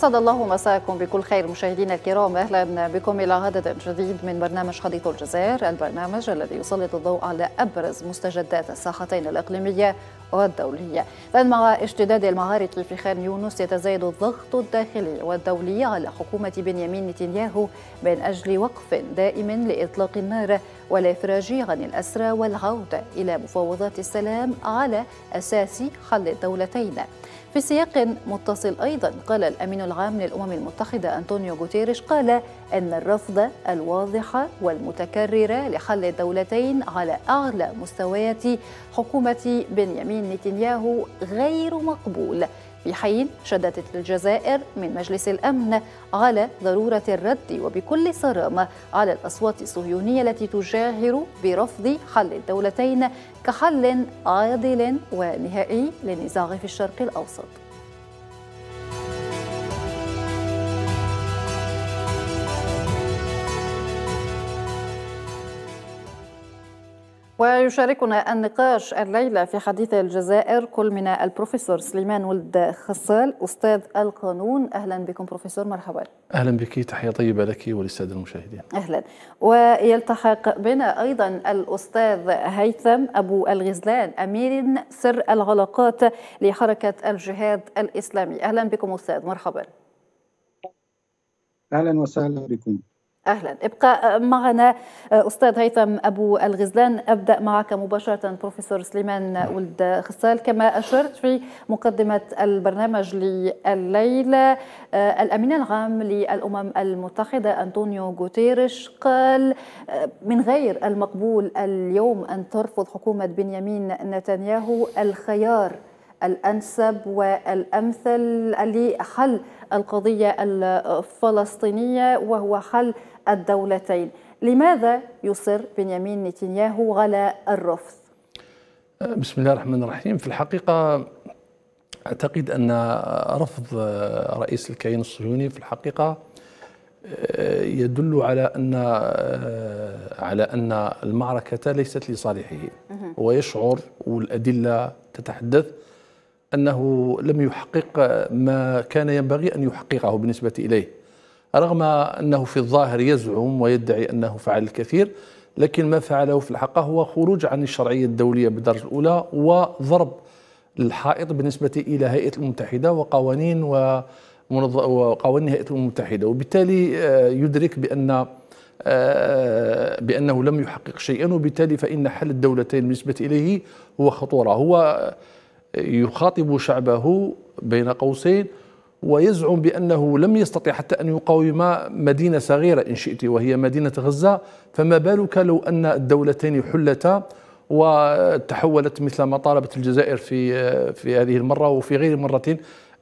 أسعد الله مساكم بكل خير مشاهدينا الكرام أهلا بكم إلى عدد جديد من برنامج حديث الجزائر البرنامج الذي يسلط الضوء على أبرز مستجدات الساحتين الإقليمية والدولية إذن مع اشتداد المعارك في خان يونس يتزايد الضغط الداخلي والدولي على حكومة بنيامين نتنياهو من أجل وقف دائم لإطلاق النار والإفراج عن الأسرى والعودة إلى مفاوضات السلام على أساس حل الدولتين في سياق متصل أيضا قال الأمين العام للأمم المتحدة أنطونيو غوتيريش قال أن الرفض الواضح والمتكرر لحل الدولتين على أعلى مستويات حكومة بنيامين نتنياهو غير مقبول في حين شددت الجزائر من مجلس الأمن على ضرورة الرد وبكل صرامة على الأصوات الصهيونية التي تجاهر برفض حل الدولتين كحل عادل ونهائي للنزاع في الشرق الأوسط ويشاركنا النقاش الليلة في حديث الجزائر كل من البروفيسور سليمان ولد خصال أستاذ القانون أهلا بكم بروفيسور مرحبا أهلا بك تحية طيبة لك وللسادة المشاهدين أهلا ويلتحق بنا أيضا الأستاذ هيثم أبو الغزلان أمير سر العلاقات لحركة الجهاد الإسلامي أهلا بكم أستاذ مرحبا أهلا وسهلا بكم اهلا ابقى معنا آه، استاذ هيثم ابو الغزلان ابدا معك مباشره بروفيسور سليمان ولد خصال كما اشرت في مقدمه البرنامج لليله آه، الامين العام للامم المتحده انطونيو غوتيريش قال آه، من غير المقبول اليوم ان ترفض حكومه بنيامين نتنياهو الخيار الانسب والامثل لحل القضيه الفلسطينيه وهو حل الدولتين لماذا يصر بنيامين نتنياهو على الرفض؟ بسم الله الرحمن الرحيم في الحقيقة أعتقد أن رفض رئيس الكيان الصهيوني في الحقيقة آه، يدل على أن آه، على أن المعركة ليست لصالحه ويشعر والأدلة تتحدث أنه لم يحقق ما كان ينبغي أن يحققه بالنسبة إليه رغم أنه في الظاهر يزعم ويدعي أنه فعل الكثير لكن ما فعله في الحق هو خروج عن الشرعية الدولية بالدرجة الأولى وضرب الحائط بالنسبة إلى هيئة المتحدة وقوانين و وقوانين هيئة الأمم المتحدة وبالتالي آه، يدرك بأن آه، بأنه لم يحقق شيئا وبالتالي فإن حل الدولتين بالنسبة إليه هو خطورة هو آه، يخاطب شعبه بين قوسين ويزعم بأنه لم يستطع حتى أن يقاوم مدينة صغيرة إن شئت وهي مدينة غزة فما بالك لو أن الدولتين حلتا وتحولت مثل ما طالبت الجزائر في في هذه المرة وفي غير مرة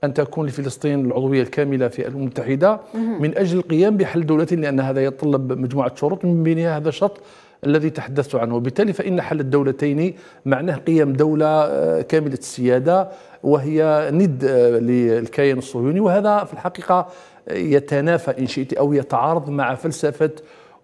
أن تكون لفلسطين العضوية الكاملة في الأمم المتحدة من أجل القيام بحل دولة لأن هذا يتطلب مجموعة شروط من بينها هذا الشرط الذي تحدثت عنه وبالتالي فإن حل الدولتين معناه قيام دولة آه، كاملة السيادة وهي ند آه، للكيان الصهيوني وهذا في الحقيقة يتنافى إن شئت أو يتعارض مع فلسفة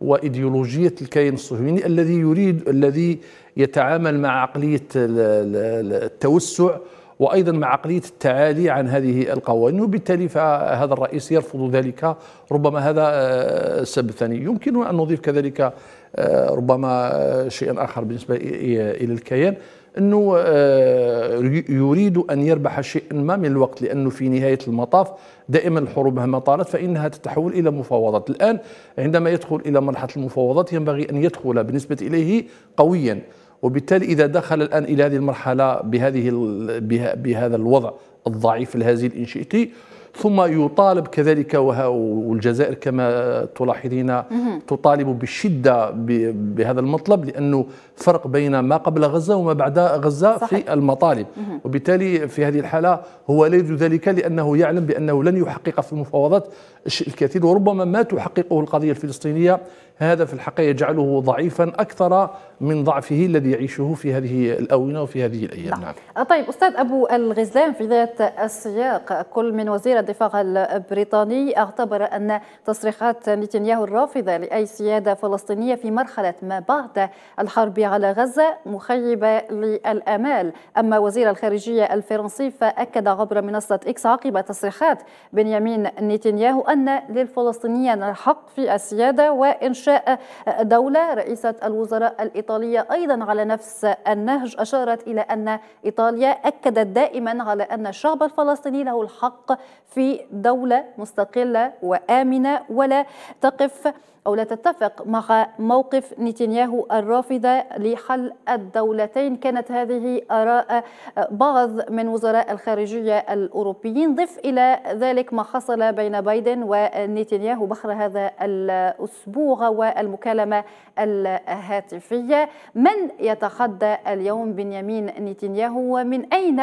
وإيديولوجية الكيان الصهيوني الذي يريد الذي يتعامل مع عقلية التوسع وايضا مع عقليه التعالي عن هذه القوانين وبالتالي فهذا الرئيس يرفض ذلك ربما هذا آه، سبب ثاني يمكن ان نضيف كذلك آه، ربما آه، شيئا آخر بالنسبة إلى الكيان أنه آه، يريد أن يربح شيئا ما من الوقت لأنه في نهاية المطاف دائما الحروب مهما طالت فإنها تتحول إلى مفاوضات الآن عندما يدخل إلى مرحلة المفاوضات ينبغي أن يدخل بالنسبة إليه قويا وبالتالي إذا دخل الآن إلى هذه المرحلة بهذه بهذا الوضع الضعيف الهزيل إن شئتي ثم يطالب كذلك والجزائر كما تلاحظين تطالب بشدة بهذا المطلب لأنه فرق بين ما قبل غزة وما بعد غزة صحيح. في المطالب وبالتالي في هذه الحالة هو لا يريد ذلك لأنه يعلم بأنه لن يحقق في المفاوضات الشيء الكثير وربما ما تحققه القضية الفلسطينية هذا في الحقيقة يجعله ضعيفا أكثر من ضعفه الذي يعيشه في هذه الأونة وفي هذه الأيام نعم. نعم. طيب أستاذ أبو الغزلان في ذات السياق كل من وزير الدفاع البريطاني اعتبر أن تصريحات نتنياهو الرافضة لأي سيادة فلسطينية في مرحلة ما بعد الحرب على غزة مخيبة للأمال أما وزير الخارجية الفرنسي فأكد عبر منصة إكس عقب تصريحات بنيامين نتنياهو أن للفلسطينيين الحق في السيادة وإنشاء إنشاء دولة رئيسة الوزراء الإيطالية أيضا على نفس النهج أشارت إلى أن إيطاليا أكدت دائما على أن الشعب الفلسطيني له الحق في دولة مستقلة وآمنة ولا تقف أو لا تتفق مع موقف نتنياهو الرافضة لحل الدولتين كانت هذه آراء بعض من وزراء الخارجية الأوروبيين ضف إلى ذلك ما حصل بين بايدن ونتنياهو بحر هذا الأسبوع والمكالمة الهاتفية من يتحدى اليوم بنيامين نتنياهو ومن أين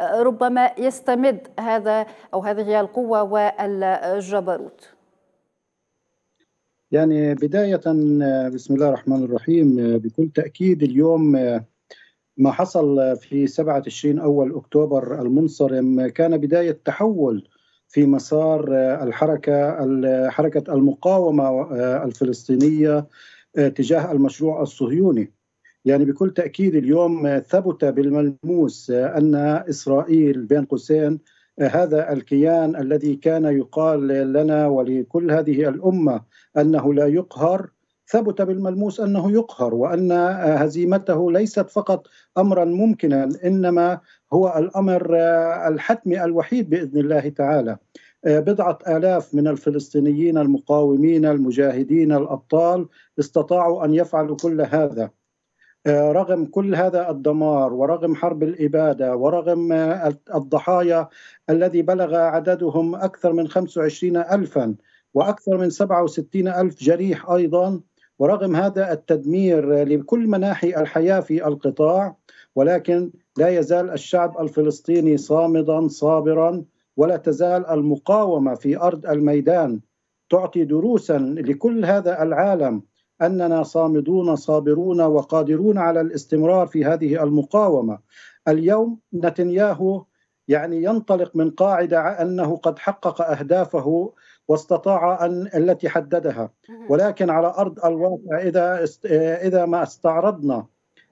ربما يستمد هذا أو هذه القوة والجبروت يعني بداية آه، بسم الله الرحمن الرحيم آه، بكل تأكيد اليوم آه، ما حصل في 27 أول أكتوبر المنصرم كان بداية تحول في مسار الحركة حركة المقاومة الفلسطينية تجاه المشروع الصهيوني يعني بكل تأكيد اليوم ثبت بالملموس أن إسرائيل بين قوسين هذا الكيان الذي كان يقال لنا ولكل هذه الأمة انه لا يقهر ثبت بالملموس انه يقهر وان هزيمته ليست فقط امرا ممكنا انما هو الامر آه، الحتمي الوحيد باذن الله تعالى. آه، بضعه الاف من الفلسطينيين المقاومين المجاهدين الابطال استطاعوا ان يفعلوا كل هذا. آه، رغم كل هذا الدمار ورغم حرب الإبادة ورغم الضحايا الذي بلغ عددهم أكثر من 25 ألفا وأكثر من 67 ألف جريح أيضا ورغم هذا التدمير لكل مناحي الحياة في القطاع ولكن لا يزال الشعب الفلسطيني صامدا صابرا ولا تزال المقاومة في أرض الميدان تعطي دروسا لكل هذا العالم أننا صامدون صابرون وقادرون على الاستمرار في هذه المقاومة اليوم نتنياهو يعني ينطلق من قاعدة أنه قد حقق أهدافه واستطاع ان التي حددها ولكن على ارض الواقع اذا اذا ما استعرضنا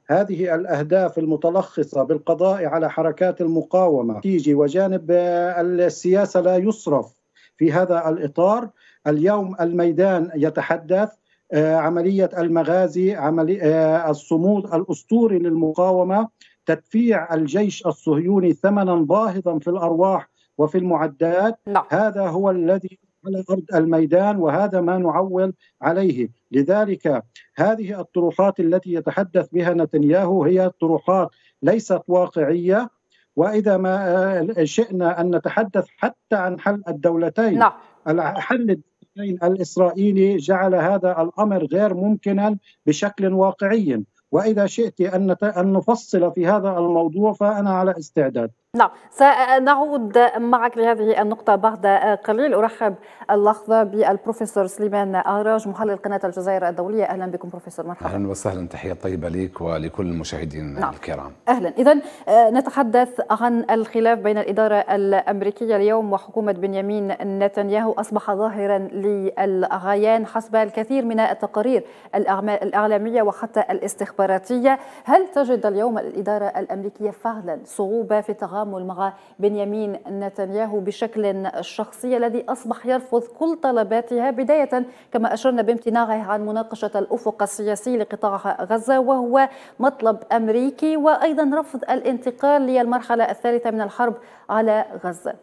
هذه الاهداف المتلخصه بالقضاء على حركات المقاومه تيجي وجانب آه، السياسه لا يصرف في هذا الاطار اليوم الميدان يتحدث آه، عمليه المغازي عملي آه، الصمود الاسطوري للمقاومه تدفيع الجيش الصهيوني ثمنا باهظا في الارواح وفي المعدات لا. نعم. هذا هو الذي على ارض الميدان وهذا ما نعول عليه، لذلك هذه الطروحات التي يتحدث بها نتنياهو هي طروحات ليست واقعيه واذا ما آه، شئنا ان نتحدث حتى عن حل الدولتين نعم. لا. حل الدولتين الاسرائيلي جعل هذا الامر غير ممكنا بشكل واقعي واذا شئت ان ان نفصل في هذا الموضوع فانا على استعداد نعم سنعود معك لهذه النقطة بعد قليل أرحب اللحظة بالبروفيسور سليمان آراج محلل قناة الجزائر الدولية أهلا بكم بروفيسور مرحبا أهلا وسهلا تحية طيبة لك ولكل المشاهدين نعم. الكرام أهلا إذا آه، نتحدث عن الخلاف بين الإدارة الأمريكية اليوم وحكومة بنيامين نتنياهو أصبح ظاهرا للغيان حسب الكثير من التقارير الإعلامية وحتى الاستخباراتية هل تجد اليوم الإدارة الأمريكية فعلا صعوبة في تغير التعامل مع بنيامين نتنياهو بشكل شخصي الذي أصبح يرفض كل طلباتها بداية كما أشرنا بامتناعه عن مناقشة الأفق السياسي لقطاع غزة وهو مطلب أمريكي وأيضا رفض الانتقال للمرحلة الثالثة من الحرب على غزة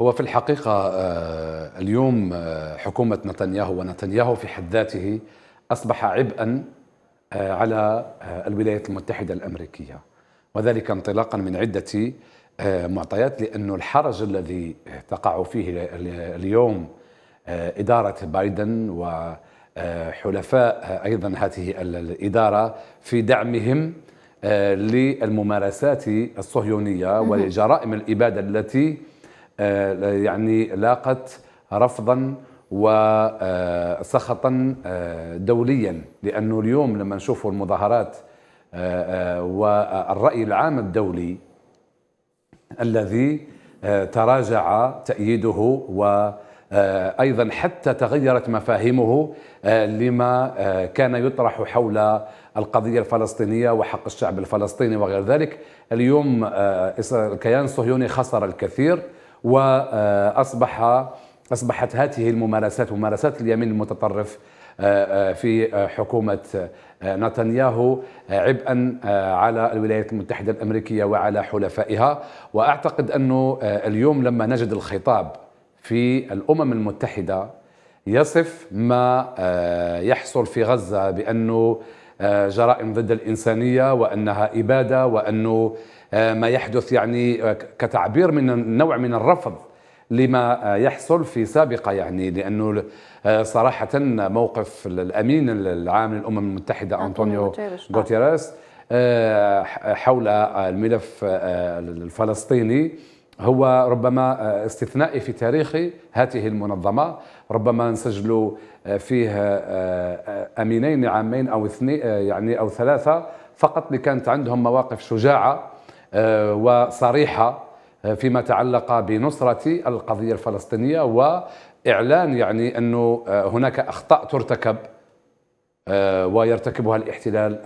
هو في الحقيقة آه، اليوم آه، حكومة نتنياهو ونتنياهو في حد ذاته أصبح عبئا آه، على الولايات المتحدة الأمريكية وذلك انطلاقا من عدة آه، معطيات لأنه الحرج الذي تقع فيه اليوم آه، إدارة بايدن وحلفاء آه، أيضا هذه الإدارة في دعمهم للممارسات الصهيونية ولجرائم الإبادة التي يعني لاقت رفضا وسخطا دوليا لأنه اليوم لما نشوف المظاهرات والرأي العام الدولي الذي آه، تراجع تأييده و آه، ايضا حتى تغيرت مفاهيمه آه، لما كان يطرح حول القضيه الفلسطينيه وحق الشعب الفلسطيني وغير ذلك اليوم الكيان الصهيوني خسر الكثير واصبح اصبحت هذه الممارسات ممارسات اليمين المتطرف في حكومة نتنياهو عبئا آه، على الولايات المتحدة الأمريكية وعلى حلفائها وأعتقد أنه آه، اليوم لما نجد الخطاب في الأمم المتحدة يصف ما آه، يحصل في غزة بأنه جرائم ضد الإنسانية وأنها إبادة وأنه ما يحدث يعني كتعبير من نوع من الرفض لما آه، يحصل في سابقه يعني لانه آه، صراحه موقف الامين العام للامم المتحده انطونيو غوتيريس نعم. آه، حول الملف الفلسطيني هو ربما استثنائي في تاريخ هذه المنظمة ربما نسجل فيه أمينين عامين أو اثنين يعني أو ثلاثة فقط اللي كانت عندهم مواقف شجاعة وصريحة آه، فيما تعلق بنصرة القضية الفلسطينية وإعلان يعني أنه آه، هناك أخطاء ترتكب آه، ويرتكبها الاحتلال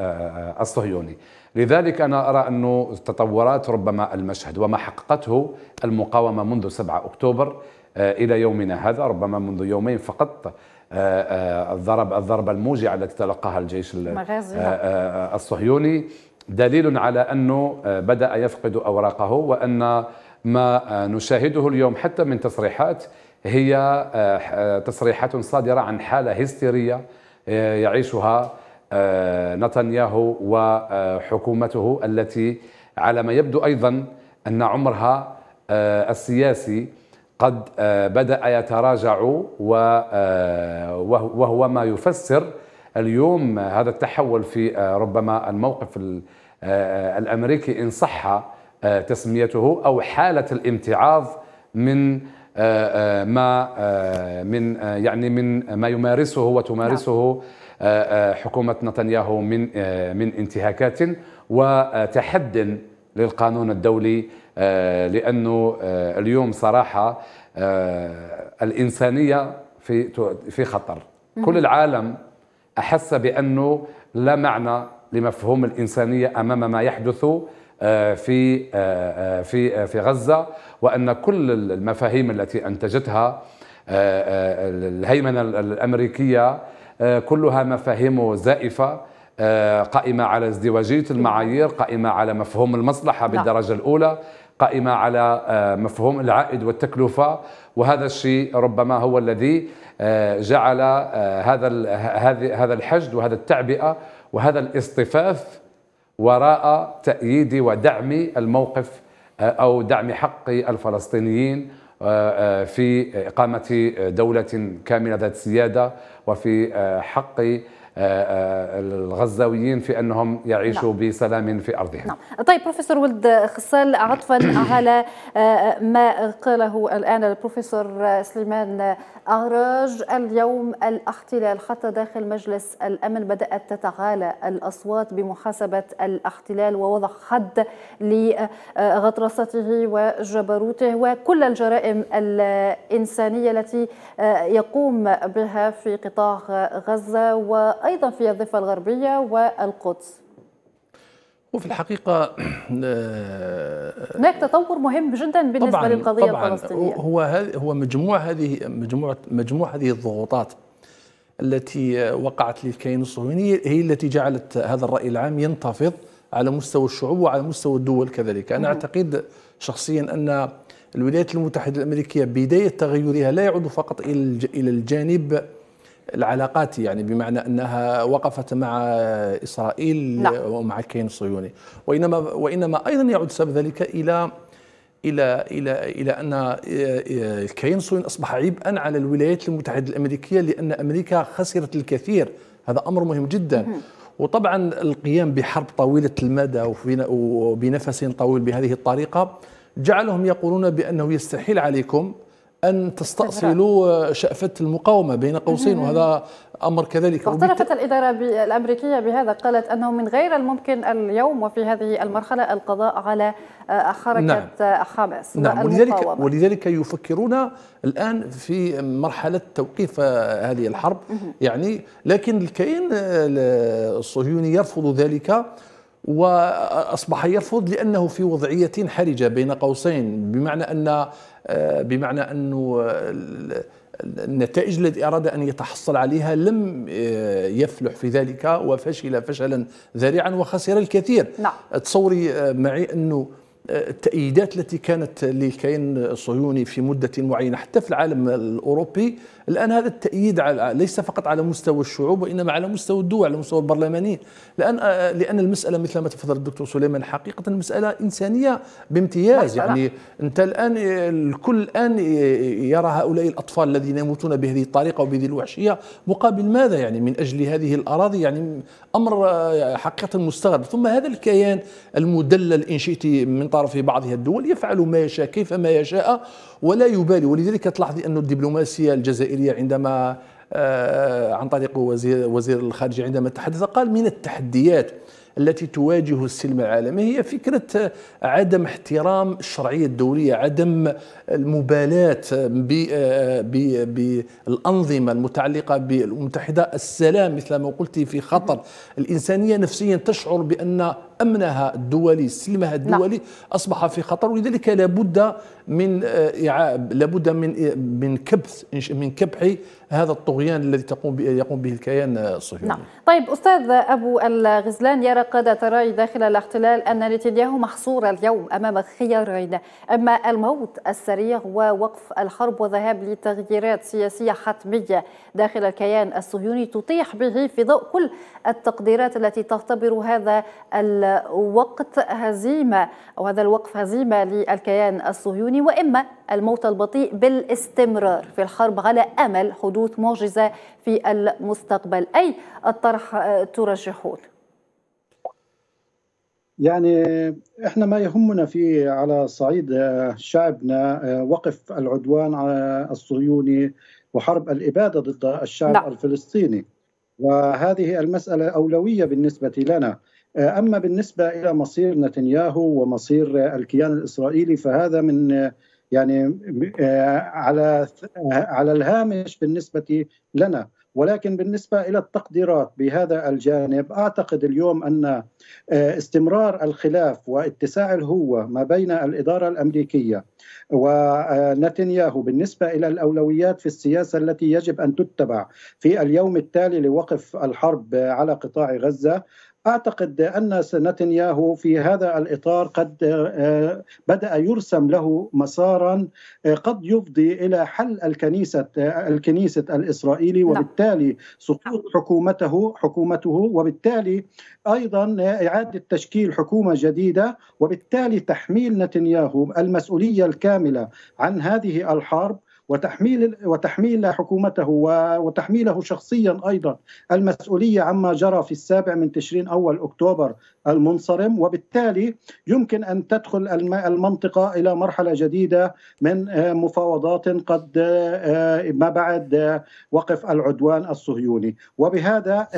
الصهيوني لذلك أنا أرى أنه تطورات ربما المشهد وما حققته المقاومة منذ 7 أكتوبر إلى يومنا هذا ربما منذ يومين فقط الضرب الضربة الموجعة التي تلقاها الجيش نعم. الصهيوني دليل على أنه بدأ يفقد أوراقه وأن ما آه، نشاهده اليوم حتى من تصريحات هي آه، آه، تصريحات صادرة عن حالة هستيرية يعيشها نتنياهو وحكومته التي على ما يبدو أيضا أن عمرها السياسي قد بدأ يتراجع وهو ما يفسر اليوم هذا التحول في ربما الموقف الأمريكي إن صح آه، تسميته أو حالة الامتعاض من آه، آه، ما من يعني من ما يمارسه وتمارسه نعم. حكومة نتنياهو من من انتهاكات وتحد للقانون الدولي لأنه اليوم صراحة الإنسانية في في خطر كل العالم أحس بأنه لا معنى لمفهوم الإنسانية أمام ما يحدث آه، في آه، آه، في في غزه وان كل المفاهيم التي انتجتها الهيمنه الامريكيه كلها مفاهيم زائفه قائمه على ازدواجيه المعايير قائمه على مفهوم المصلحه نعم. بالدرجه الاولى قائمه على مفهوم العائد والتكلفه وهذا الشيء ربما هو الذي جعل هذا هذا الحشد وهذا التعبئه وهذا الاصطفاف وراء تأييد ودعم الموقف آه، أو دعم حق الفلسطينيين آه، آه، في إقامة دولة كاملة ذات سيادة وفي حق الغزاويين في انهم يعيشوا نعم. بسلام في ارضهم. نعم. طيب بروفيسور ولد خصال عطفا على ما قاله الان البروفيسور سليمان أهراج اليوم الاحتلال حتى داخل مجلس الأمن بدأت تتعالى الأصوات بمحاسبة الاحتلال ووضع حد لغطرسته وجبروته وكل الجرائم الإنسانية التي يقوم بها في قطاع غزة وأيضا في الضفة الغربية والقدس وفي الحقيقة آه، هناك تطور مهم جدا بالنسبة طبعاً للقضية طبعاً الفلسطينية هو هو مجموع هذه مجموعة مجموع هذه الضغوطات التي وقعت للكيان الصهيوني هي التي جعلت هذا الرأي العام ينتفض على مستوى الشعوب وعلى مستوى الدول كذلك أنا أعتقد شخصيا أن الولايات المتحدة الأمريكية بداية تغيرها لا يعود فقط إلى الجانب العلاقات يعني بمعنى انها وقفت مع اسرائيل نعم. ومع الكيان الصهيوني وانما وانما ايضا يعود سبب ذلك الى الى الى الى ان آه، آه، الكيان الصهيوني اصبح عبئا على الولايات المتحده الامريكيه لان امريكا خسرت الكثير هذا امر مهم جدا وطبعا القيام بحرب طويله المدى وبنفس طويل بهذه الطريقه جعلهم يقولون بانه يستحيل عليكم أن تستأصلوا شأفة المقاومة بين قوسين وهذا أمر كذلك واعترفت الإدارة الأمريكية بهذا قالت أنه من غير الممكن اليوم وفي هذه المرحلة القضاء على حركة آه، نعم. حماس نعم ولذلك, ولذلك يفكرون الآن في مرحلة توقيف آه، هذه الحرب يعني لكن الكيان آه، الصهيوني يرفض ذلك واصبح يرفض لانه في وضعيه حرجه بين قوسين بمعنى ان آه، بمعنى أنه النتائج التي أراد أن يتحصل عليها لم آه، يفلح في ذلك وفشل فشلا ذريعا وخسر الكثير نعم. تصوري آه، معي أنه التأييدات التي كانت للكيان الصهيوني في مدة معينة حتى في العالم الأوروبي الآن هذا التأييد على ليس فقط على مستوى الشعوب وإنما على مستوى الدول على مستوى البرلمانيين لأن آه، لأن المسألة مثل ما تفضل الدكتور سليمان حقيقة مسألة إنسانية بامتياز يعني أنت الآن الكل الآن يرى هؤلاء الأطفال الذين يموتون بهذه الطريقة وبهذه الوحشية مقابل ماذا يعني من أجل هذه الأراضي يعني أمر آه، حقيقة مستغرب ثم هذا الكيان المدلل إن شئت من طرف بعضها الدول يفعل ما يشاء كيفما يشاء ولا يبالي ولذلك تلاحظي أن الدبلوماسية الجزائرية عندما آه، عن طريق وزير, وزير الخارجية عندما تحدث قال من التحديات التي تواجه السلم العالمي هي فكرة آه، عدم احترام الشرعية الدولية عدم المبالاة آه، بالأنظمة المتعلقة بالأمم المتحدة السلام مثل ما قلت في خطر الإنسانية نفسيا تشعر بأن امنها الدولي سلمها الدولي نعم. اصبح في خطر ولذلك لابد من آه، لابد من آه، من كبث من كبح هذا الطغيان الذي تقوم يقوم به الكيان الصهيوني نعم طيب استاذ ابو الغزلان يرى قادة الراي داخل الاحتلال ان نتنياهو محصور اليوم امام خيارين اما الموت السريع ووقف الحرب والذهاب لتغييرات سياسيه حتميه داخل الكيان الصهيوني تطيح به في ضوء كل التقديرات التي تعتبر هذا وقت هزيمة أو هذا الوقف هزيمة للكيان الصهيوني وإما الموت البطيء بالاستمرار في الحرب على أمل حدوث معجزة في المستقبل أي الطرح ترجحون يعني احنا ما يهمنا في على صعيد شعبنا آه، وقف العدوان الصهيوني وحرب الاباده ضد الشعب لا. نعم. الفلسطيني وهذه المساله اولويه بالنسبه لنا آه، أما بالنسبة إلى مصير نتنياهو ومصير الكيان الإسرائيلي فهذا من آه، يعني آه، على على الهامش بالنسبة لنا ولكن بالنسبة إلى التقديرات بهذا الجانب أعتقد اليوم أن استمرار الخلاف واتساع الهوة ما بين الإدارة الأمريكية ونتنياهو بالنسبة إلى الأولويات في السياسة التي يجب أن تتبع في اليوم التالي لوقف الحرب على قطاع غزة اعتقد ان نتنياهو في هذا الاطار قد آه، بدا يرسم له مسارا آه، قد يفضي الى حل الكنيسه آه، الكنيسه الاسرائيلي نعم. وبالتالي سقوط نعم. حكومته حكومته وبالتالي ايضا اعاده تشكيل حكومه جديده وبالتالي تحميل نتنياهو المسؤوليه الكامله عن هذه الحرب وتحميل وتحميل حكومته وتحميله شخصيا ايضا المسؤوليه عما جرى في السابع من تشرين اول اكتوبر المنصرم وبالتالي يمكن ان تدخل المنطقه الى مرحله جديده من آه، مفاوضات قد آه، آه، ما بعد وقف العدوان الصهيوني وبهذا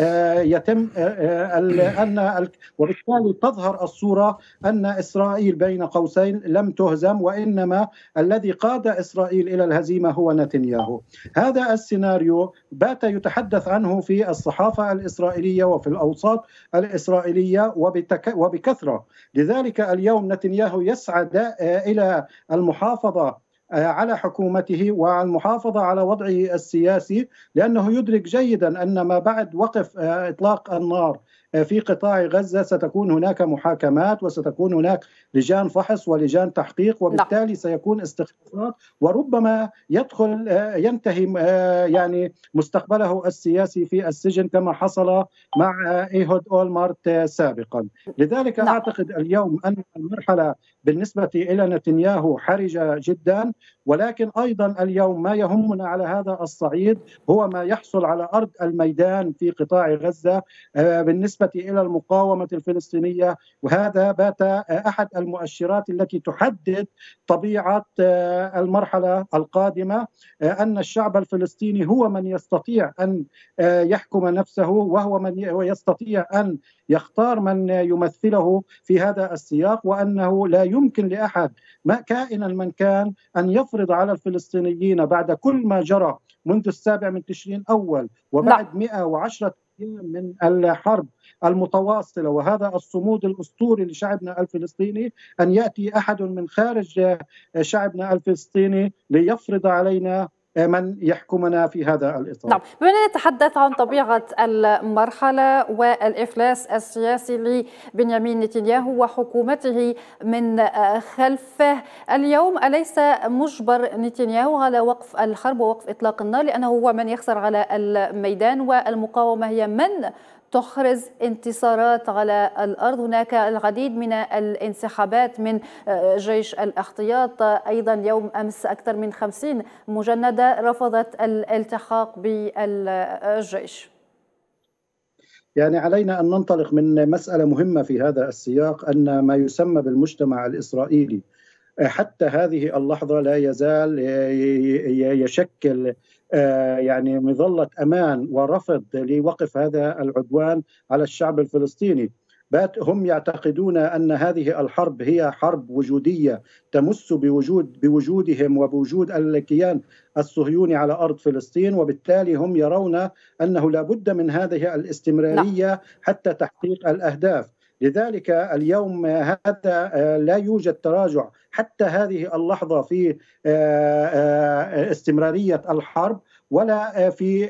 يتم ان وبالتالي تظهر الصوره ان اسرائيل بين قوسين لم تهزم وانما الذي قاد اسرائيل الى الهزيمه فيما هو نتنياهو هذا السيناريو بات يتحدث عنه في الصحافة الإسرائيلية وفي الأوساط الإسرائيلية وبتك... وبكثرة لذلك اليوم نتنياهو يسعى إلى المحافظة آه، على حكومته والمحافظه على وضعه السياسي لانه يدرك جيدا ان ما بعد وقف آه، اطلاق النار آه، في قطاع غزه ستكون هناك محاكمات وستكون هناك لجان فحص ولجان تحقيق نعم. وبالتالي سيكون استخلاصات وربما يدخل ينتهي يعني مستقبله السياسي في السجن كما حصل مع ايهود اولمارت سابقا لذلك نعم. اعتقد اليوم ان المرحله بالنسبه الى نتنياهو حرجه جدا ولكن ايضا اليوم ما يهمنا على هذا الصعيد هو ما يحصل على ارض الميدان في قطاع غزه آه، بالنسبه الى المقاومه الفلسطينيه وهذا بات آه، احد المؤشرات التي تحدد طبيعه آه، المرحله القادمه ان الشعب الفلسطيني هو من يستطيع ان يحكم نفسه وهو من يستطيع ان يختار من يمثله في هذا السياق وانه لا يمكن لاحد ما كائنا من كان ان يفرض على الفلسطينيين بعد كل ما جرى منذ السابع من تشرين اول وبعد 110 نعم. من الحرب المتواصله وهذا الصمود الاسطوري لشعبنا الفلسطيني ان ياتي احد من خارج شعبنا الفلسطيني ليفرض علينا من يحكمنا في هذا الاطار. نعم، بما نتحدث عن طبيعه المرحله والافلاس السياسي لبنيامين نتنياهو وحكومته من خلفه، اليوم اليس مجبر نتنياهو على وقف الحرب ووقف اطلاق النار لانه هو من يخسر على الميدان والمقاومه هي من تحرز انتصارات على الأرض هناك العديد من الانسحابات من آه، جيش الاحتياط أيضا يوم أمس أكثر من 50 مجندة رفضت الالتحاق بالجيش يعني علينا ان ننطلق من مساله مهمه في هذا السياق ان ما يسمى بالمجتمع الاسرائيلي حتى هذه اللحظه لا يزال يشكل آه، يعني مظله امان ورفض لوقف هذا العدوان على الشعب الفلسطيني بات هم يعتقدون ان هذه الحرب هي حرب وجوديه تمس بوجود بوجودهم وبوجود الكيان الصهيوني على ارض فلسطين وبالتالي هم يرون انه لابد من هذه الاستمراريه نعم. حتى تحقيق الاهداف لذلك اليوم هذا آه، لا يوجد تراجع حتى هذه اللحظه في آه، آه، استمراريه الحرب ولا في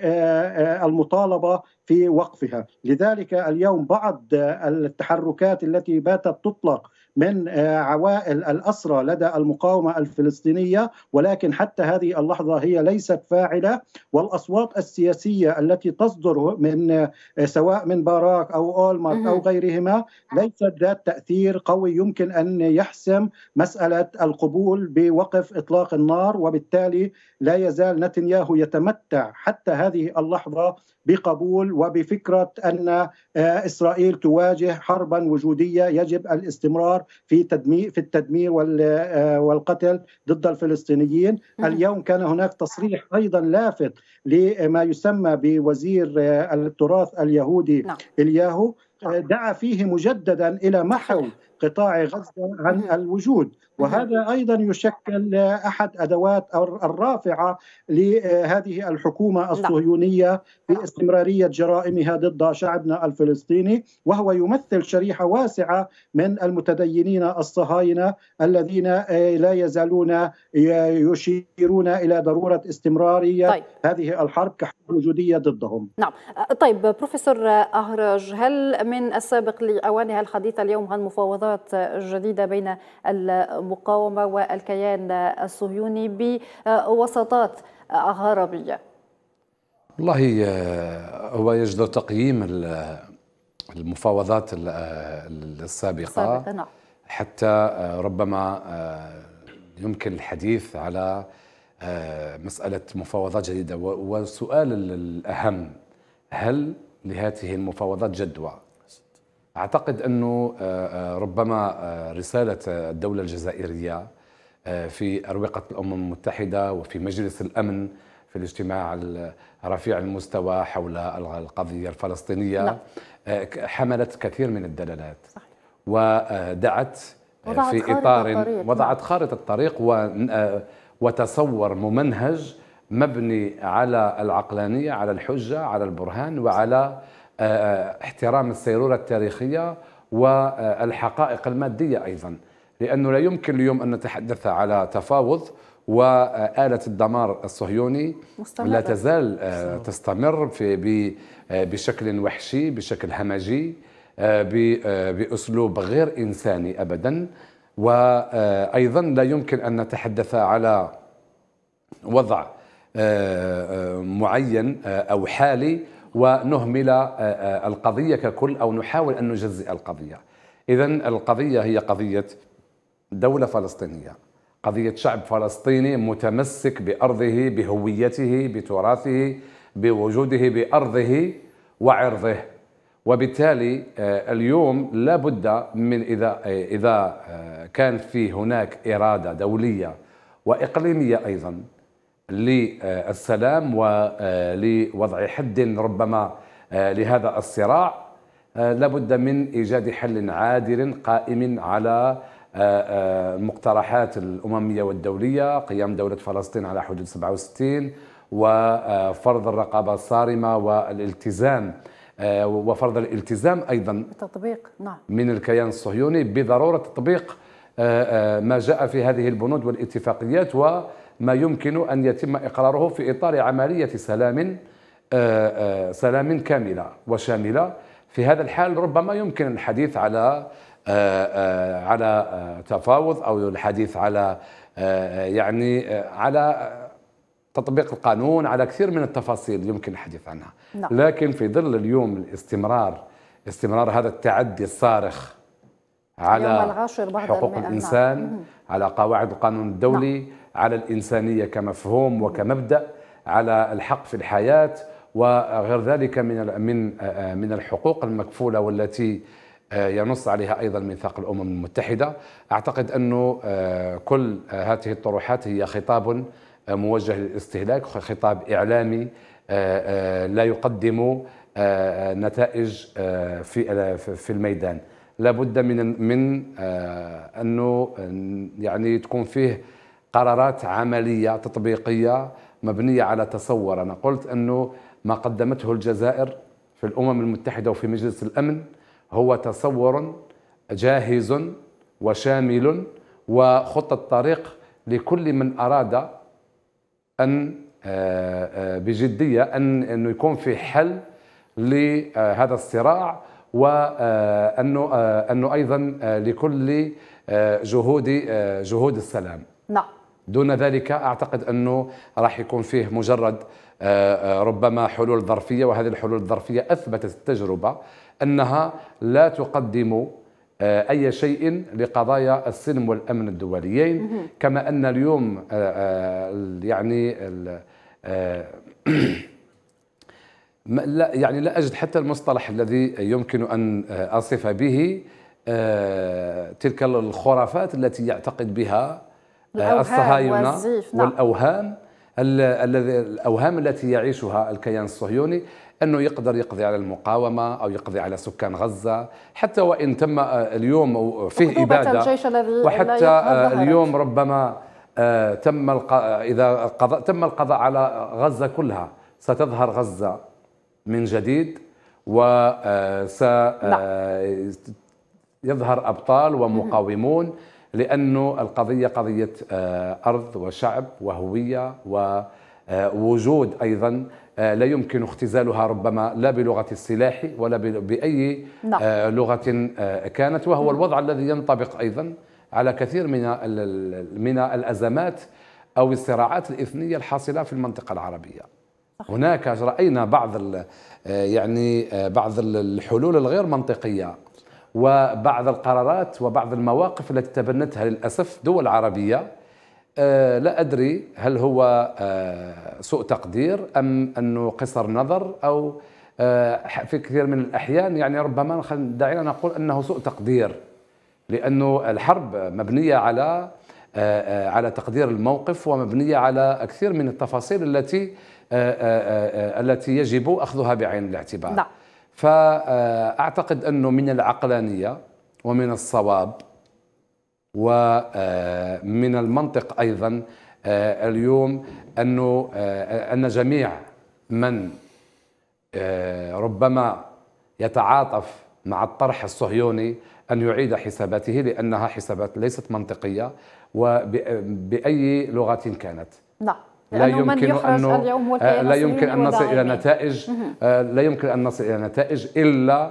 المطالبه في وقفها، لذلك اليوم بعض التحركات التي باتت تطلق من آه، عوائل الأسرى لدى المقاومة الفلسطينية ولكن حتى هذه اللحظة هي ليست فاعلة والأصوات السياسية التي تصدر من آه، سواء من باراك أو أولمرت أو غيرهما ليست ذات تأثير قوي يمكن أن يحسم مسألة القبول بوقف إطلاق النار وبالتالي لا يزال نتنياهو يتمتع حتى هذه اللحظة بقبول وبفكرة أن آه، إسرائيل تواجه حربا وجودية يجب الاستمرار الاخر في تدمير في التدمير آه، والقتل ضد الفلسطينيين اليوم كان هناك تصريح ايضا لافت لما يسمى بوزير آه، التراث اليهودي نعم. الياهو دعا فيه مجددا الى محو قطاع غزه عن الوجود وهذا أيضا يشكل أحد أدوات الرافعة لهذه الحكومة نعم. الصهيونية باستمرارية جرائمها ضد شعبنا الفلسطيني وهو يمثل شريحة واسعة من المتدينين الصهاينة الذين آه، لا يزالون يشيرون إلى ضرورة استمرارية طيب. هذه الحرب كحرب وجودية ضدهم نعم آه، طيب بروفيسور أهرج هل من السابق لأوانها الحديث اليوم عن مفاوضات جديدة بين المفاوضات المقاومة والكيان الصهيوني بوساطات غربية والله آه، هو يجدر تقييم المفاوضات السابقة السابقة نعم حتى آه، ربما آه، يمكن الحديث على مسألة مفاوضات جديدة والسؤال الأهم هل لهذه المفاوضات جدوى اعتقد انه آه، آه، ربما آه، رساله الدوله الجزائريه في اروقه الامم المتحده وفي مجلس الامن في الاجتماع رفيع المستوى حول القضيه الفلسطينيه لا. نعم. حملت كثير من الدلالات صحيح. ودعت في اطار وضعت خارطه الطريق وتصور ممنهج مبني على العقلانيه على الحجه على البرهان وعلى احترام السيرورة التاريخية والحقائق المادية أيضا لأنه لا يمكن اليوم أن نتحدث على تفاوض وآلة الدمار الصهيوني مستمرة. لا تزال آه، تستمر في آه، بشكل وحشي بشكل همجي آه، بأسلوب غير إنساني أبدا وأيضا لا يمكن أن نتحدث على وضع معين أو حالي ونهمل آه، آه، القضية ككل أو نحاول أن نجزئ القضية إذا القضية هي قضية دولة فلسطينية قضية شعب فلسطيني متمسك بأرضه بهويته بتراثه بوجوده بأرضه وعرضه وبالتالي آه، اليوم لا بد من إذا, إذا كان في هناك إرادة دولية وإقليمية أيضا للسلام ولوضع حد ربما آه، لهذا الصراع آه، لابد من ايجاد حل عادل قائم على المقترحات آه، الامميه والدوليه قيام دوله فلسطين على حدود 67 وفرض الرقابه الصارمه والالتزام وفرض الالتزام ايضا تطبيق نعم من الكيان الصهيوني بضروره تطبيق ما جاء في هذه البنود والاتفاقيات و ما يمكن أن يتم إقراره في إطار عملية سلام آه، آه، سلام كاملة وشاملة في هذا الحال ربما يمكن الحديث على آه، على تفاوض أو الحديث على يعني على تطبيق القانون على كثير من التفاصيل يمكن الحديث عنها نعم. لكن في ظل اليوم الاستمرار استمرار هذا التعدي الصارخ على حقوق نعم. الإنسان على قواعد القانون الدولي نعم. على الإنسانية كمفهوم وكمبدأ على الحق في الحياة وغير ذلك من من آه، من الحقوق المكفولة والتي آه، ينص عليها أيضا ميثاق الأمم المتحدة أعتقد أنه آه، كل هذه الطروحات هي خطاب موجه للاستهلاك خطاب إعلامي لا يقدم نتائج في في الميدان لابد من من انه يعني تكون فيه قرارات عمليه تطبيقيه مبنيه على تصور انا قلت انه ما قدمته الجزائر في الامم المتحده وفي مجلس الامن هو تصور جاهز وشامل وخطه طريق لكل من اراد ان آه، آه، بجديه ان انه يكون في حل لهذا الصراع وانه آه، انه ايضا لكل جهود جهود السلام نعم دون ذلك اعتقد انه راح يكون فيه مجرد آه، آه، ربما حلول ظرفيه وهذه الحلول الظرفيه اثبتت التجربه انها لا تقدم آه، اي شيء لقضايا السلم والامن الدوليين كما ان اليوم يعني لا يعني لا اجد حتى المصطلح الذي يمكن ان اصف به تلك الخرافات التي يعتقد بها آه، الصهاينه نعم. والاوهام الذي الاوهام التي يعيشها الكيان الصهيوني انه يقدر يقضي على المقاومه او يقضي على سكان غزه حتى وان تم آه، اليوم فيه اباده وحتى آه، اليوم ربما تم اذا قضى تم القضاء على غزه كلها ستظهر غزه من جديد و نعم. يظهر ابطال ومقاومون لأنه القضية قضية آه، أرض وشعب وهوية آه، ووجود أيضا آه، لا يمكن اختزالها ربما لا بلغة السلاح ولا بأي نعم. لغة كانت وهو نعم. الوضع الذي ينطبق أيضا على كثير من من الأزمات أو الصراعات الإثنية الحاصلة في المنطقة العربية هناك رأينا بعض يعني بعض الحلول الغير منطقية وبعض القرارات وبعض المواقف التي تبنتها للأسف دول عربية آه، لا أدري هل هو آه، سوء تقدير أم أنه قصر نظر أو آه، في كثير من الأحيان يعني ربما دعينا نقول أنه سوء تقدير لأنه الحرب مبنية على على تقدير الموقف ومبنية على كثير من التفاصيل التي التي يجب أخذها بعين الاعتبار نعم. فأعتقد أنه من العقلانية ومن الصواب ومن آه، المنطق أيضا آه، اليوم أنه آه، أن جميع من ربما يتعاطف مع الطرح الصهيوني أن يعيد حساباته لأنها حسابات ليست منطقية وبأي لغة كانت نعم لا يمكن أنه اليوم آه، لا يمكن أن نصل إلى نتائج آه، لا يمكن أن نصل إلى نتائج إلا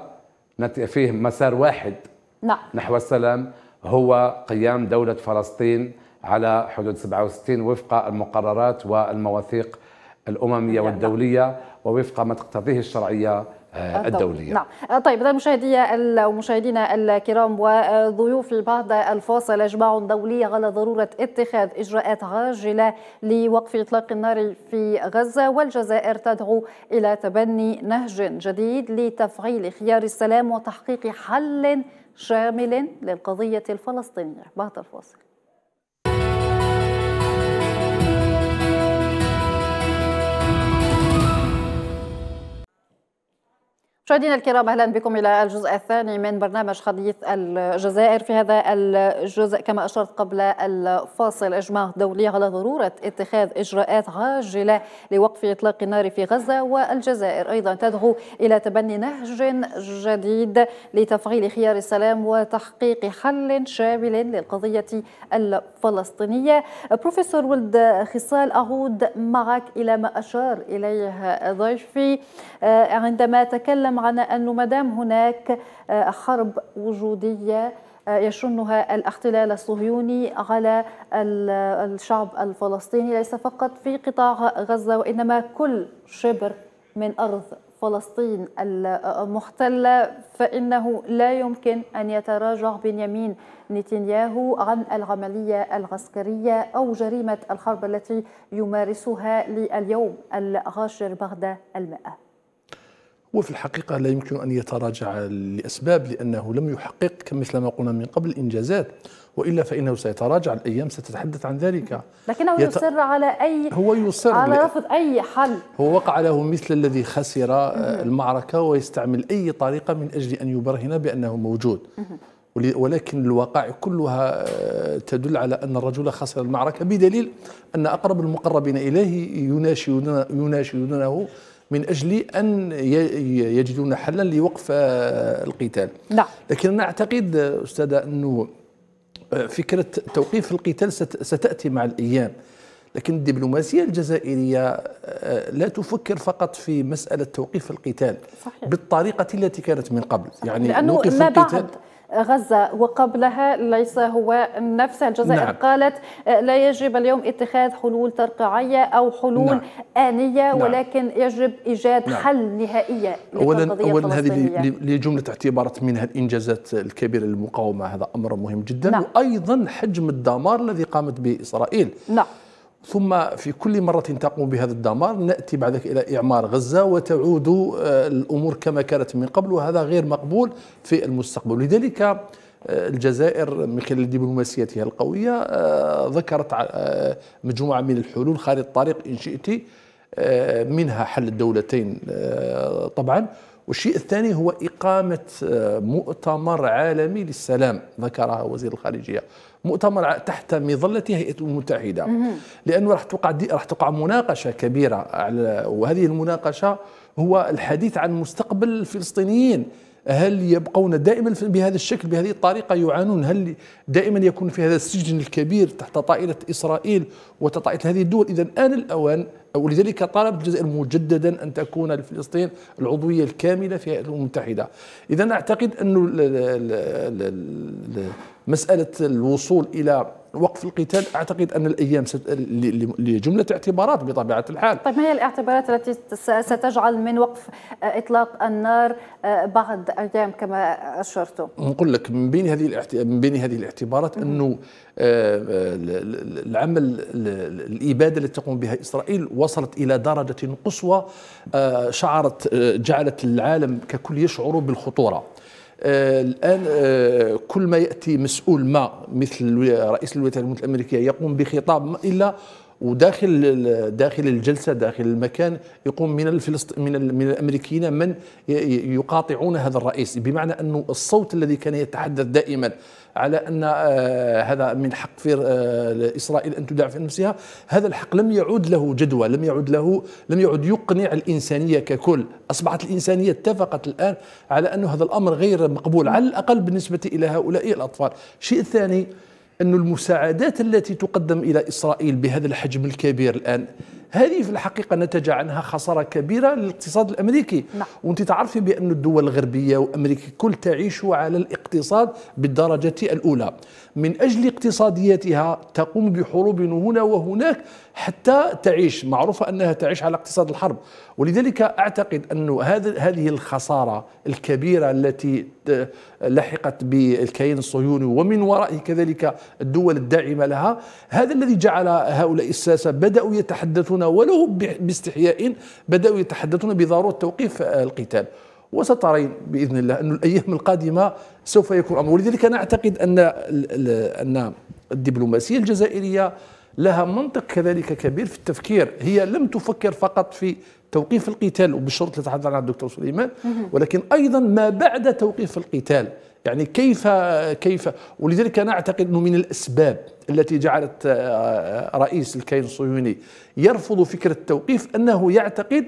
فيه مسار واحد نعم. نحو السلام هو قيام دولة فلسطين على حدود 67 وفق المقررات والمواثيق الأممية والدولية ووفق ما تقتضيه الشرعية آه، الدولية نعم آه، طيب مشاهدي ومشاهدينا الكرام وضيوف البعض الفاصل أجمع دولي على ضرورة اتخاذ إجراءات عاجلة لوقف إطلاق النار في غزة والجزائر تدعو إلى تبني نهج جديد لتفعيل خيار السلام وتحقيق حل شامل للقضية الفلسطينية بعد الفاصل مشاهدينا الكرام اهلا بكم الى الجزء الثاني من برنامج حديث الجزائر في هذا الجزء كما اشرت قبل الفاصل اجماع دولي على ضروره اتخاذ اجراءات عاجله لوقف اطلاق النار في غزه والجزائر ايضا تدعو الى تبني نهج جديد لتفعيل خيار السلام وتحقيق حل شامل للقضيه الفلسطينيه. بروفيسور ولد خصال اعود معك الى ما اشار اليه ضيفي عندما تكلم معنا أنه مدام هناك حرب آه، وجودية آه، يشنها الاحتلال الصهيوني على الشعب الفلسطيني ليس فقط في قطاع غزة وإنما كل شبر من أرض فلسطين المحتلة فإنه لا يمكن أن يتراجع بنيامين نتنياهو عن العملية العسكرية أو جريمة الحرب التي يمارسها لليوم العاشر بعد المئة وفي الحقيقة لا يمكن أن يتراجع لأسباب لأنه لم يحقق مثل ما قلنا من قبل إنجازات وإلا فإنه سيتراجع الأيام ستتحدث عن ذلك لكنه يت... يصر على أي هو يصر على رفض أي حل هو وقع له مثل الذي خسر آه، المعركة ويستعمل أي طريقة من أجل أن يبرهن بأنه موجود ولكن الوقائع كلها آه، تدل على أن الرجل خسر المعركة بدليل أن أقرب المقربين إليه يناشدونه من أجل أن يجدون حلا لوقف آه، القتال نعم. لكن أنا أعتقد آه، أستاذة أنه آه، فكرة توقيف القتال ستأتي مع الأيام لكن الدبلوماسية الجزائرية لا تفكر فقط في مسألة توقيف القتال صحيح. بالطريقة التي كانت من قبل صحيح. يعني لأنه ما بعد غزة وقبلها ليس هو نفس الجزائر نعم. قالت آه، لا يجب اليوم اتخاذ حلول ترقيعية أو حلول نعم. آنية نعم. ولكن يجب إيجاد نعم. حل نهائية أولا, أولا هذه لجملة اعتبارات منها الإنجازات الكبيرة للمقاومة هذا أمر مهم جدا نعم. وأيضا حجم الدمار الذي قامت به إسرائيل نعم ثم في كل مرة تقوم بهذا الدمار نأتي بعد ذلك إلى إعمار غزة وتعود آه، الأمور كما كانت من قبل وهذا غير مقبول في المستقبل لذلك آه، الجزائر من خلال دبلوماسيتها القوية آه، ذكرت مجموعة من الحلول خارج الطريق إن شئت منها حل الدولتين طبعا والشيء الثاني هو إقامة آه، مؤتمر عالمي للسلام ذكرها وزير الخارجية مؤتمر تحت مظلة هيئة الأمم المتحدة لأنه راح تقع راح تقع مناقشة كبيرة على وهذه المناقشة هو الحديث عن مستقبل الفلسطينيين هل يبقون دائما بهذا الشكل بهذه الطريقة يعانون هل دائما يكون في هذا السجن الكبير تحت طائلة إسرائيل وتطائلة هذه الدول إذا آن الأوان ولذلك طلبت الجزائر مجددا أن تكون لفلسطين العضوية الكاملة في الأمم المتحدة إذا أعتقد أن مسألة الوصول إلى وقف القتال أعتقد أن الأيام ست... لجملة اعتبارات بطبيعة الحال طيب ما هي الاعتبارات التي ستجعل من وقف آه، إطلاق النار آه، بعد أيام كما أشرتم نقول لك من بين هذه الاعت... من بين هذه الاعتبارات أنه آه، العمل الإبادة التي تقوم بها إسرائيل وصلت إلى درجة قصوى شعرت جعلت العالم ككل يشعر بالخطورة آه، الان آه، كل ما ياتي مسؤول ما مثل رئيس الولايات المتحده الامريكيه يقوم بخطاب الا وداخل داخل الجلسه داخل المكان يقوم من الفلسط من من الامريكيين من يقاطعون هذا الرئيس بمعنى انه الصوت الذي كان يتحدث دائما على ان آه، هذا من حق في آه، اسرائيل ان تدافع عن نفسها هذا الحق لم يعد له جدوى لم يعد له لم يعد يقنع الانسانيه ككل اصبحت الانسانيه اتفقت الان على انه هذا الامر غير مقبول على الاقل بالنسبه الى هؤلاء الاطفال شيء ثاني أن المساعدات التي تقدم إلى إسرائيل بهذا الحجم الكبير الآن هذه في الحقيقة نتج عنها خسارة كبيرة للاقتصاد الأمريكي نعم. وانت تعرفي بأن الدول الغربية وأمريكا كل تعيش على الاقتصاد بالدرجة الأولى من أجل اقتصادياتها تقوم بحروب هنا وهناك حتى تعيش معروفة أنها تعيش على اقتصاد الحرب ولذلك أعتقد أن هذه الخسارة الكبيرة التي لحقت بالكيان الصهيوني ومن ورائه كذلك الدول الداعمة لها هذا الذي جعل هؤلاء الساسة بدأوا يتحدثون ولو باستحياء بدأوا يتحدثون بضرورة توقيف القتال وسترين باذن الله ان الايام القادمه سوف يكون امر ولذلك انا اعتقد ان ان الدبلوماسيه الجزائريه لها منطق كذلك كبير في التفكير هي لم تفكر فقط في توقيف القتال وبالشرط اللي تحدث عنها الدكتور سليمان ولكن ايضا ما بعد توقيف القتال يعني كيف كيف ولذلك انا اعتقد انه من الاسباب التي جعلت آه، آه، رئيس الكيان الصهيوني يرفض فكره التوقيف انه يعتقد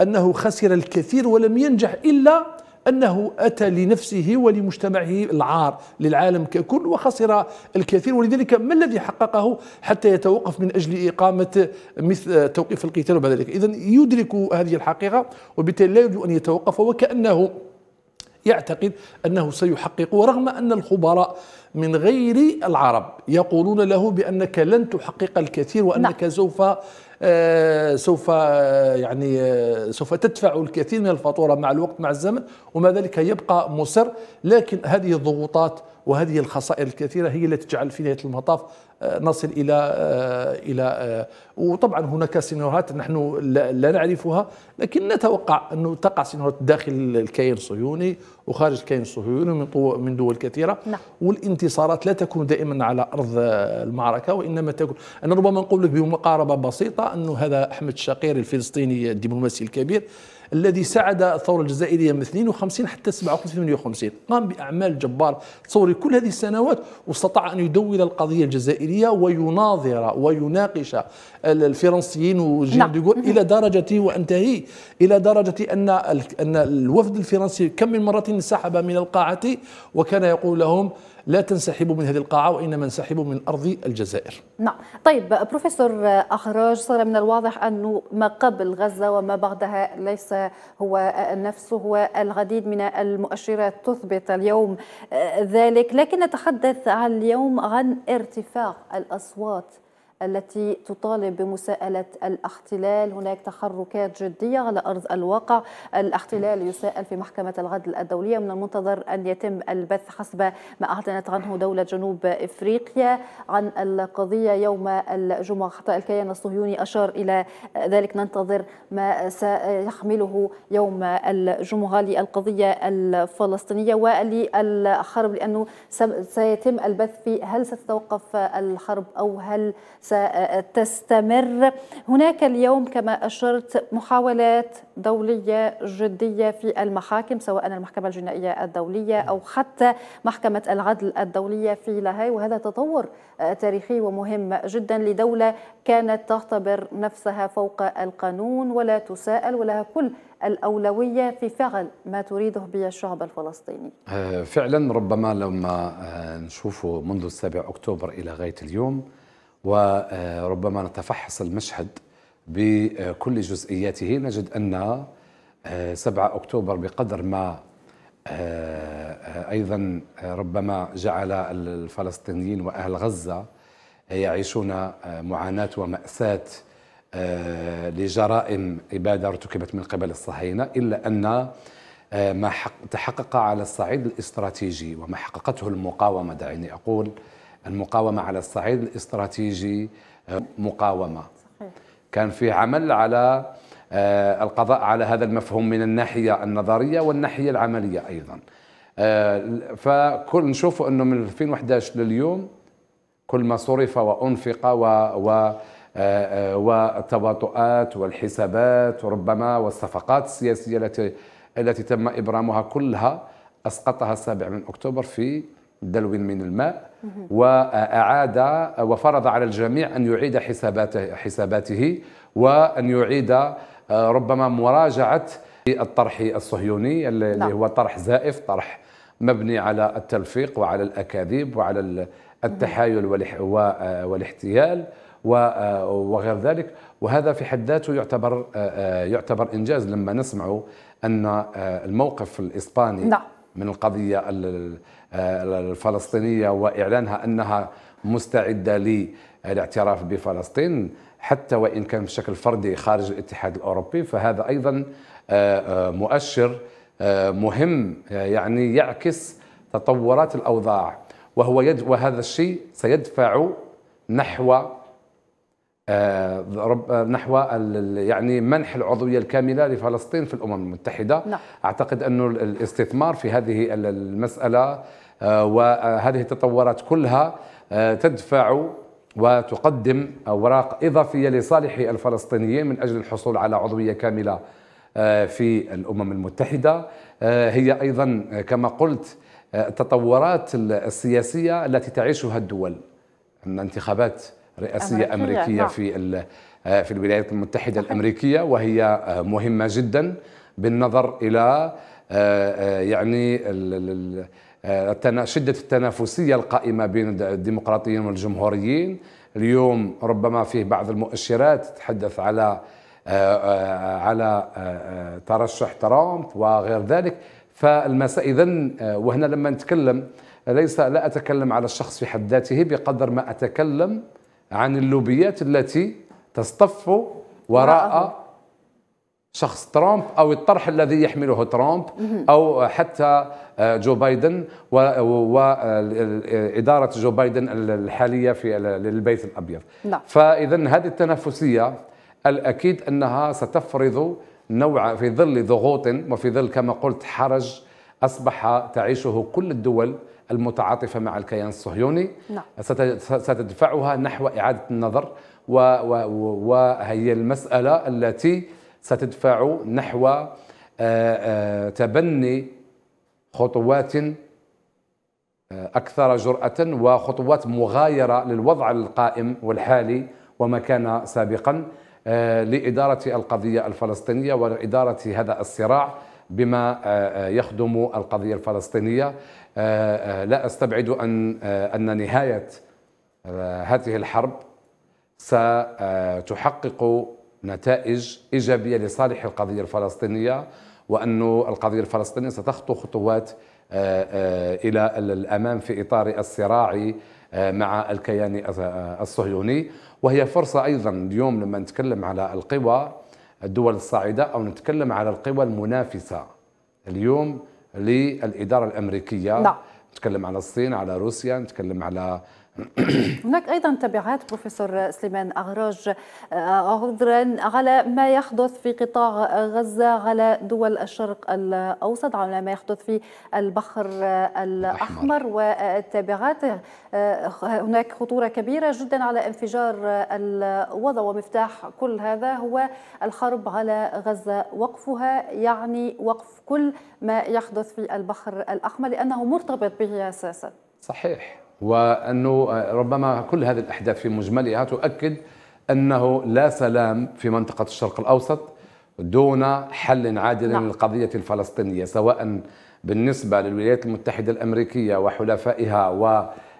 أنه خسر الكثير ولم ينجح إلا أنه أتى لنفسه ولمجتمعه العار للعالم ككل وخسر الكثير ولذلك ما الذي حققه حتى يتوقف من أجل إقامة مثل توقيف القتال وبعد ذلك إذا يدرك هذه الحقيقة وبالتالي لا يريد أن يتوقف وكأنه يعتقد أنه سيحقق ورغم أن الخبراء من غير العرب يقولون له بأنك لن تحقق الكثير وأنك نعم. سوف آه، سوف آه، يعني آه، سوف تدفع الكثير من الفاتورة مع الوقت مع الزمن ومع ذلك يبقى مصر لكن هذه الضغوطات وهذه الخسائر الكثيرة هي التي تجعل في نهاية المطاف نصل الى آه، الى آه، وطبعا هناك سيناريوهات نحن لا نعرفها لكن نتوقع انه تقع سيناريوهات داخل الكيان الصهيوني وخارج الكيان الصهيوني من من دول كثيره نعم. والانتصارات لا تكون دائما على ارض المعركه وانما تكون انا ربما نقول لك بمقاربه بسيطه انه هذا احمد الشقيري الفلسطيني الدبلوماسي الكبير الذي ساعد الثورة الجزائرية من 52 حتى 57 58 قام بأعمال جبار تصوري كل هذه السنوات واستطاع أن يدول القضية الجزائرية ويناظر ويناقش الفرنسيين وجيل نعم. ديغول إلى درجة وأنتهي إلى درجة أن أن الوفد الفرنسي كم من مرة انسحب من القاعة وكان يقول لهم لا تنسحب من هذه القاعة وإنما انسحب من أرض الجزائر نعم طيب بروفيسور أخراج صار من الواضح أنه ما قبل غزة وما بعدها ليس هو نفسه هو العديد من المؤشرات تثبت اليوم آه، ذلك لكن نتحدث عن اليوم عن ارتفاع الأصوات التي تطالب بمساءلة الاحتلال هناك تحركات جدية على أرض الواقع الاحتلال يساءل في محكمة العدل الدولية من المنتظر أن يتم البث حسب ما أعلنت عنه دولة جنوب إفريقيا عن القضية يوم الجمعة حتى الكيان الصهيوني أشار إلى ذلك ننتظر ما سيحمله يوم الجمعة للقضية الفلسطينية وللحرب لأنه سيتم البث في هل ستتوقف الحرب أو هل س ستستمر هناك اليوم كما أشرت محاولات دولية جدية في المحاكم سواء المحكمة الجنائية الدولية أو حتى محكمة العدل الدولية في لاهاي وهذا تطور تاريخي ومهم جدا لدولة كانت تعتبر نفسها فوق القانون ولا تساءل ولها كل الأولوية في فعل ما تريده به الشعب الفلسطيني آه، فعلا ربما لما آه، نشوفه منذ 7 أكتوبر إلى غاية اليوم وربما نتفحص المشهد بكل جزئياته نجد أن 7 آه، أكتوبر بقدر ما آه، آه، أيضا ربما جعل الفلسطينيين وأهل غزة يعيشون معاناة ومأساة لجرائم إبادة ارتكبت من قبل الصهاينة إلا أن ما تحقق على الصعيد الاستراتيجي وما حققته المقاومة دعيني أقول المقاومه على الصعيد الاستراتيجي آه، مقاومه صحيح. كان في عمل على آه، القضاء على هذا المفهوم من الناحيه النظريه والناحيه العمليه ايضا آه، فكل نشوف انه من 2011 لليوم كل ما صرف وانفق و, و والتباطؤات والحسابات ربما والصفقات السياسيه التي التي تم ابرامها كلها اسقطها السابع من اكتوبر في دلو من الماء وأعاد وفرض على الجميع أن يعيد حساباته, حساباته وأن يعيد آه، ربما مراجعة الطرح الصهيوني اللي نعم. هو طرح زائف طرح مبني على التلفيق وعلى الأكاذيب وعلى التحايل آه، والاحتيال آه، وغير ذلك وهذا في حد ذاته يعتبر يعتبر انجاز لما نسمع ان الموقف الاسباني لا. نعم. من القضيه آه، الفلسطينية وإعلانها أنها مستعدة للاعتراف بفلسطين حتى وإن كان بشكل فردي خارج الاتحاد الأوروبي فهذا أيضا آه، آه، مؤشر مهم يعني يعكس تطورات الأوضاع وهو يد وهذا الشيء سيدفع نحو نحو يعني منح العضويه الكامله لفلسطين في الامم المتحده نعم. اعتقد انه الاستثمار في هذه المساله آه، وهذه التطورات كلها آه، تدفع وتقدم أوراق إضافية لصالح الفلسطينيين من أجل الحصول على عضوية كاملة آه، في الأمم المتحدة هي أيضا كما قلت التطورات السياسية التي تعيشها الدول أن انتخابات رئاسية أمريكية, أمريكية نعم. في في الولايات المتحدة الأمريكية وهي مهمة جدا بالنظر إلى يعني آه، شدة التنافسية القائمة بين الديمقراطيين والجمهوريين اليوم ربما فيه بعض المؤشرات تتحدث على آه، آه، على ترشح ترامب وغير ذلك فالمساء إذا وهنا لما نتكلم ليس لا أتكلم على الشخص في حد ذاته بقدر ما أتكلم عن اللوبيات التي تصطف وراء شخص ترامب او الطرح الذي يحمله ترامب او حتى آه، جو بايدن واداره آه، آه، جو بايدن الحاليه في البيت الابيض لا. نعم. فاذا هذه التنافسيه الاكيد انها ستفرض نوع في ظل ضغوط وفي ظل كما قلت حرج اصبح تعيشه كل الدول المتعاطفه مع الكيان الصهيوني نعم. ستدفعها نحو اعاده النظر وهي المساله التي ستدفع نحو آه، آه، تبني خطوات آه، أكثر جرأة وخطوات مغايرة للوضع القائم والحالي وما كان سابقا لإدارة القضية الفلسطينية وإدارة هذا الصراع بما يخدم القضية الفلسطينية لا أستبعد أن أن نهاية هذه الحرب ستحقق نتائج إيجابية لصالح القضية الفلسطينية وأن القضية الفلسطينية ستخطو خطوات آه، آه، إلى الأمام في إطار الصراع آه، مع الكيان الصهيوني وهي فرصة أيضا اليوم لما نتكلم على القوى الدول الصاعدة أو نتكلم على القوى المنافسة اليوم للإدارة الأمريكية نعم. نتكلم على الصين على روسيا نتكلم على هناك ايضا تبعات بروفيسور سليمان اغراج آه، عذرا على ما يحدث في قطاع غزه على دول الشرق الاوسط على ما يحدث في البحر الاحمر والتبعات آه، هناك خطوره كبيره جدا على انفجار الوضع ومفتاح كل هذا هو الحرب على غزه وقفها يعني وقف كل ما يحدث في البحر الاحمر لانه مرتبط به اساسا صحيح وأنه آه، ربما كل هذه الأحداث في مجملها تؤكد أنه لا سلام في منطقة الشرق الأوسط دون حل عادل نعم. للقضية الفلسطينية سواء بالنسبة للولايات المتحدة الأمريكية وحلفائها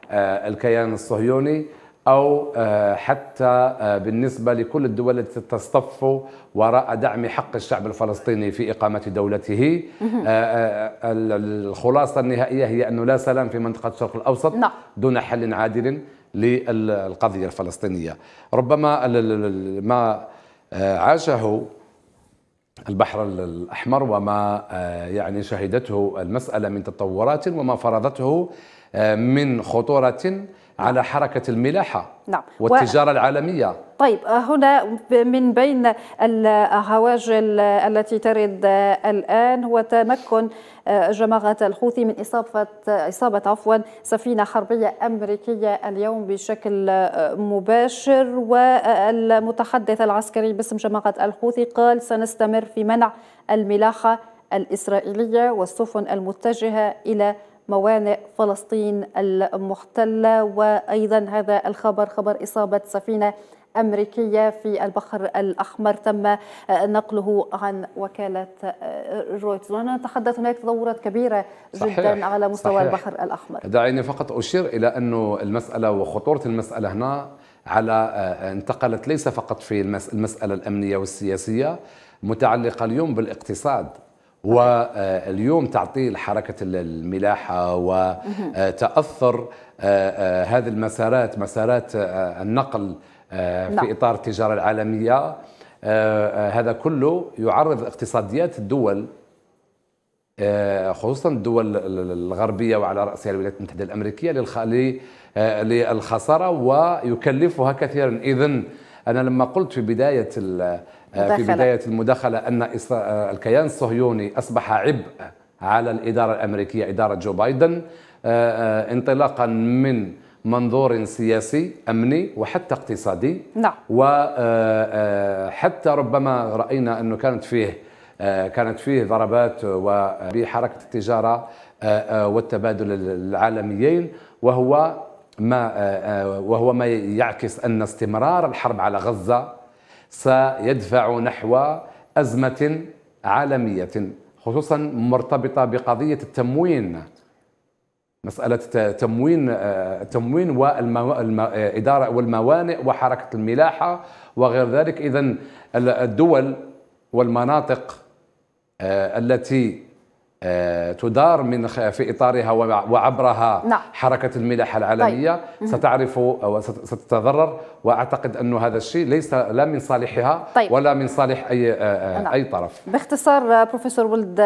والكيان آه، الصهيوني أو آه، حتى آه، بالنسبة لكل الدول التي تصطف وراء دعم حق الشعب الفلسطيني في إقامة دولته آه، الخلاصة النهائية هي أنه لا سلام في منطقة الشرق الأوسط نعم. دون حل عادل للقضية الفلسطينية ربما ما عاشه البحر الأحمر وما يعني شهدته المسألة من تطورات وما فرضته من خطورة نعم. على حركة الملاحة نعم. والتجارة و... العالمية طيب هنا من بين الهواجل التي ترد الآن هو تمكن آه، جماعة الحوثي من إصابة إصابة عفوا سفينة حربية أمريكية اليوم بشكل آه، مباشر والمتحدث العسكري باسم جماعة الحوثي قال سنستمر في منع الملاحة الإسرائيلية والسفن المتجهة إلى موانئ فلسطين المحتلة وأيضا هذا الخبر خبر إصابة سفينة أمريكية في البحر الأحمر تم نقله عن وكالة آه، رويترز نتحدث هناك تطورات كبيرة صحيح. جدا على مستوى صحيح. البحر الأحمر دعيني فقط أشير إلى أنه المسألة وخطورة المسألة هنا على آه، انتقلت ليس فقط في المسألة الأمنية والسياسية متعلقة اليوم بالاقتصاد واليوم تعطيل حركة الملاحة وتأثر آه، آه، آه، هذه المسارات مسارات النقل في نعم. إطار التجارة العالمية هذا كله يعرض اقتصاديات الدول خصوصا الدول الغربية وعلى رأسها الولايات المتحدة الأمريكية للخسارة ويكلفها كثيرا إذن انا لما قلت في بدايه آه، في بدايه المداخله ان آه، الكيان الصهيوني اصبح عبء على الاداره الامريكيه اداره جو بايدن آه، انطلاقا من منظور سياسي امني وحتى اقتصادي نعم وحتى ربما راينا انه كانت فيه كانت فيه ضربات وبحركه التجاره والتبادل العالميين وهو ما آه، آه، وهو ما يعكس أن استمرار الحرب على غزة سيدفع نحو أزمة عالمية خصوصا مرتبطة بقضية التموين مسألة تموين آه، تموين والإدارة والموانئ وحركة الملاحة وغير ذلك إذا الدول والمناطق التي آه، تدار من في اطارها وعبرها نعم. حركه الملاحه طيب. العالميه طيب. ستعرف وستتضرر واعتقد انه هذا الشيء ليس لا من صالحها طيب. ولا من صالح اي آه، آه، نعم. اي طرف باختصار بروفيسور ولد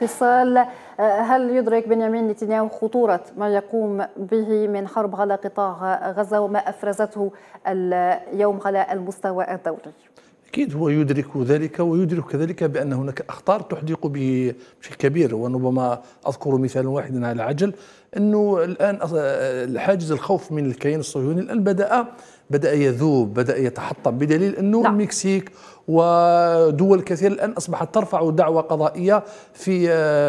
خصال هل يدرك بنيامين نتنياهو خطوره ما يقوم به من حرب على قطاع غزه وما افرزته اليوم على المستوى الدولي أكيد هو يدرك ذلك ويدرك كذلك بأن هناك أخطار تحدق به بشكل كبير وربما أذكر مثالا واحدا على عجل أنه الآن حاجز الخوف من الكيان الصهيوني الآن بدأ بدأ يذوب بدأ يتحطم بدليل أنه نعم. المكسيك ودول كثيرة الآن أصبحت ترفع دعوى قضائية في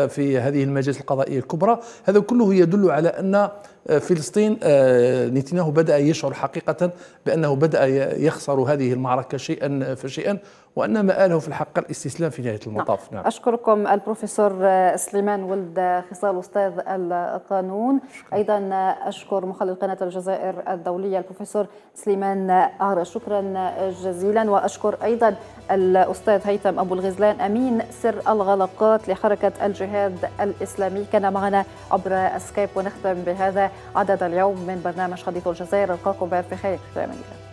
في هذه المجالس القضائية الكبرى هذا كله يدل على أن آه، فلسطين آه، نتنياهو بدأ يشعر حقيقة بأنه بدأ يخسر هذه المعركة شيئا آه، فشيئا وأن مآله في الحق الاستسلام في نهاية نعم. المطاف نعم. أشكركم البروفيسور سليمان ولد خصال أستاذ القانون شكرا. أيضا أشكر مخلل قناة الجزائر الدولية البروفيسور سليمان عار شكرا جزيلا وأشكر أيضا الأستاذ هيثم أبو الغزلان أمين سر الغلقات لحركة الجهاد الإسلامي كان معنا عبر سكايب ونختم بهذا عدد اليوم من برنامج حديث الجزائر ألقاكم بألف خير دائما